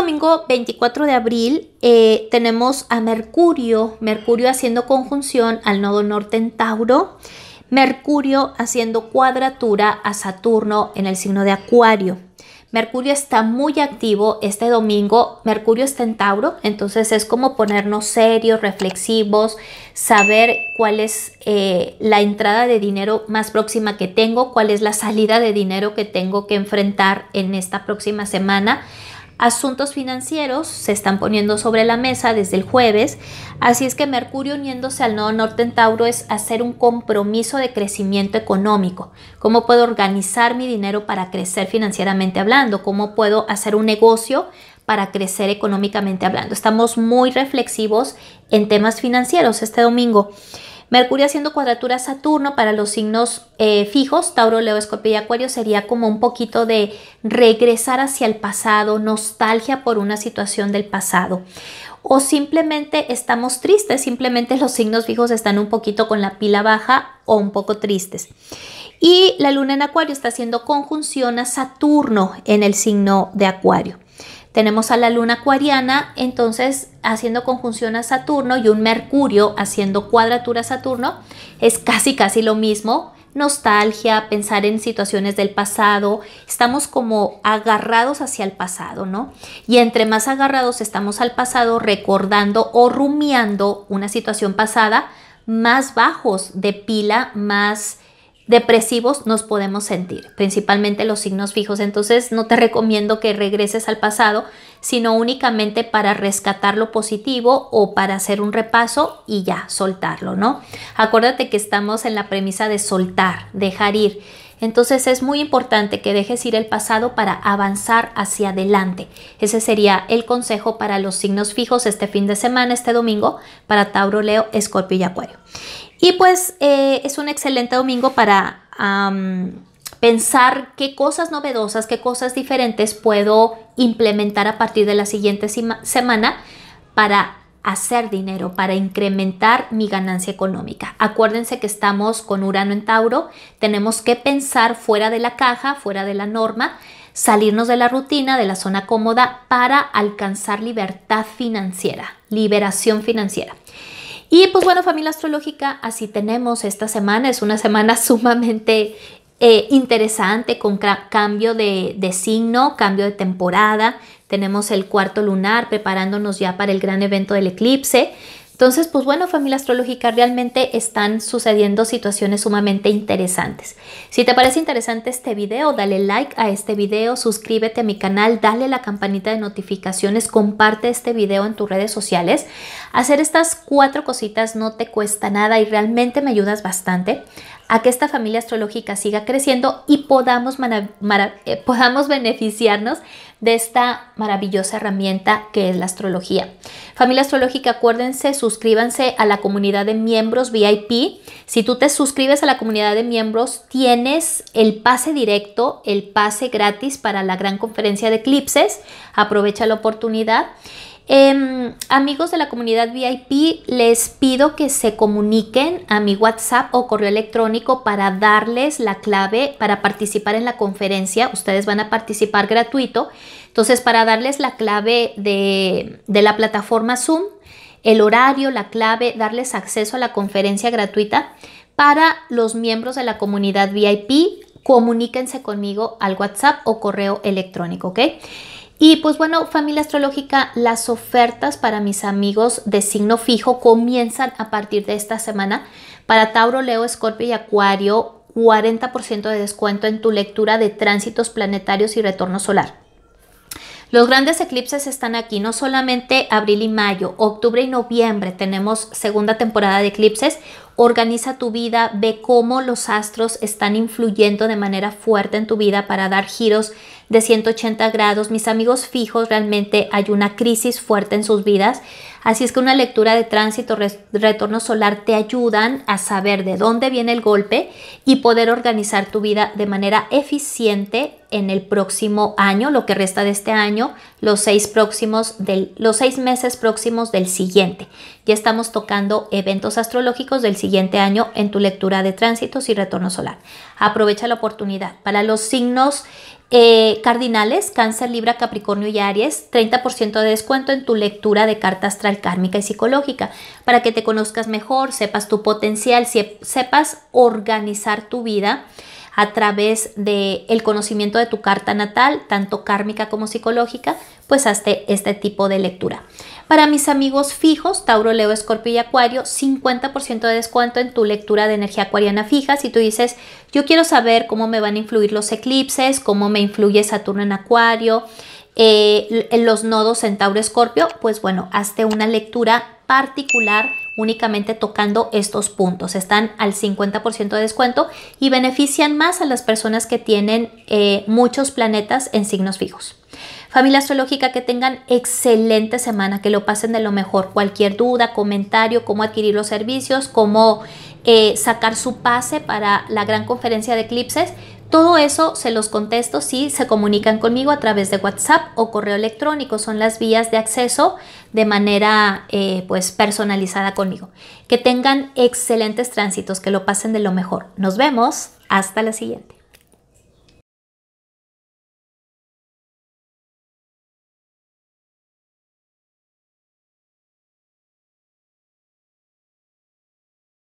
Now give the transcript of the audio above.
domingo 24 de abril eh, tenemos a Mercurio, Mercurio haciendo conjunción al nodo norte en Tauro, Mercurio haciendo cuadratura a Saturno en el signo de Acuario. Mercurio está muy activo este domingo. Mercurio está en Tauro, entonces es como ponernos serios, reflexivos, saber cuál es eh, la entrada de dinero más próxima que tengo, cuál es la salida de dinero que tengo que enfrentar en esta próxima semana. Asuntos financieros se están poniendo sobre la mesa desde el jueves, así es que Mercurio uniéndose al nodo norte en Tauro es hacer un compromiso de crecimiento económico. ¿Cómo puedo organizar mi dinero para crecer financieramente hablando? ¿Cómo puedo hacer un negocio para crecer económicamente hablando? Estamos muy reflexivos en temas financieros este domingo. Mercurio haciendo cuadratura a Saturno para los signos eh, fijos, Tauro, Leo, Escorpio y Acuario sería como un poquito de regresar hacia el pasado, nostalgia por una situación del pasado o simplemente estamos tristes, simplemente los signos fijos están un poquito con la pila baja o un poco tristes. Y la luna en Acuario está haciendo conjunción a Saturno en el signo de Acuario. Tenemos a la luna acuariana, entonces haciendo conjunción a Saturno y un Mercurio haciendo cuadratura a Saturno, es casi casi lo mismo. Nostalgia, pensar en situaciones del pasado, estamos como agarrados hacia el pasado, ¿no? Y entre más agarrados estamos al pasado, recordando o rumiando una situación pasada, más bajos de pila, más depresivos nos podemos sentir, principalmente los signos fijos. Entonces no te recomiendo que regreses al pasado, sino únicamente para rescatar lo positivo o para hacer un repaso y ya soltarlo, ¿no? Acuérdate que estamos en la premisa de soltar, dejar ir. Entonces es muy importante que dejes ir el pasado para avanzar hacia adelante. Ese sería el consejo para los signos fijos este fin de semana, este domingo, para Tauro, Leo, Escorpio y Acuario. Y pues eh, es un excelente domingo para pensar qué cosas novedosas, qué cosas diferentes puedo implementar a partir de la siguiente semana para hacer dinero, para incrementar mi ganancia económica. Acuérdense que estamos con Urano en Tauro, tenemos que pensar fuera de la caja, fuera de la norma, salirnos de la rutina, de la zona cómoda para alcanzar libertad financiera, liberación financiera. Y pues bueno, familia astrológica, así tenemos esta semana. Es una semana sumamente eh, interesante con cambio de, signo, cambio de temporada. Tenemos el cuarto lunar preparándonos ya para el gran evento del eclipse. Entonces, pues bueno, familia astrológica, realmente están sucediendo situaciones sumamente interesantes. Si te parece interesante este video, dale like a este video, suscríbete a mi canal, dale la campanita de notificaciones, comparte este video en tus redes sociales. Hacer estas cuatro cositas no te cuesta nada y realmente me ayudas bastante a que esta familia astrológica siga creciendo y podamos, eh, podamos beneficiarnos de esta maravillosa herramienta que es la astrología. Familia astrológica, acuérdense, suscríbanse a la comunidad de miembros VIP. Si tú te suscribes a la comunidad de miembros, tienes el pase directo, el pase gratis para la gran conferencia de eclipses. Aprovecha la oportunidad. Em, amigos de la comunidad VIP, les pido que se comuniquen a mi WhatsApp o correo electrónico para darles la clave para participar en la conferencia. Ustedes van a participar gratuito. Entonces, para darles la clave de, de la plataforma Zoom, el horario, la clave, darles acceso a la conferencia gratuita para los miembros de la comunidad VIP, comuníquense conmigo al WhatsApp o correo electrónico, ¿ok? Y pues bueno, familia astrológica, las ofertas para mis amigos de signo fijo comienzan a partir de esta semana. Para Tauro, Leo, Escorpio y Acuario, 40% de descuento en tu lectura de tránsitos planetarios y retorno solar. Los grandes eclipses están aquí, no solamente abril y mayo, octubre y noviembre tenemos segunda temporada de eclipses. Organiza tu vida, ve cómo los astros están influyendo de manera fuerte en tu vida para dar giros de 180 grados, mis amigos fijos, realmente hay una crisis fuerte en sus vidas. Así es que una lectura de tránsito, retorno solar te ayudan a saber de dónde viene el golpe y poder organizar tu vida de manera eficiente en el próximo año, lo que resta de este año, los seis, próximos del, los seis meses próximos del siguiente. Ya estamos tocando eventos astrológicos del siguiente año en tu lectura de tránsitos y retorno solar. Aprovecha la oportunidad. Para los signos eh, cardinales, cáncer, libra, capricornio y aries, 30% de descuento en tu lectura de cartas kármica y psicológica, para que te conozcas mejor, sepas tu potencial, sepas organizar tu vida a través del el conocimiento de tu carta natal, tanto kármica como psicológica, pues hazte este tipo de lectura. Para mis amigos fijos, Tauro, Leo, Escorpio y Acuario, 50% de descuento en tu lectura de energía acuariana fija. Si tú dices, yo quiero saber cómo me van a influir los eclipses, cómo me influye Saturno en Acuario, eh, los nodos Centauro-Escorpio, pues bueno, hazte una lectura particular únicamente tocando estos puntos. Están al 50% de descuento y benefician más a las personas que tienen eh, muchos planetas en signos fijos. Familia astrológica, que tengan excelente semana, que lo pasen de lo mejor. Cualquier duda, comentario, cómo adquirir los servicios, cómo eh, sacar su pase para la gran conferencia de eclipses todo eso se los contesto si se comunican conmigo a través de WhatsApp o correo electrónico. Son las vías de acceso de manera eh, pues personalizada conmigo. Que tengan excelentes tránsitos, que lo pasen de lo mejor. Nos vemos. Hasta la siguiente.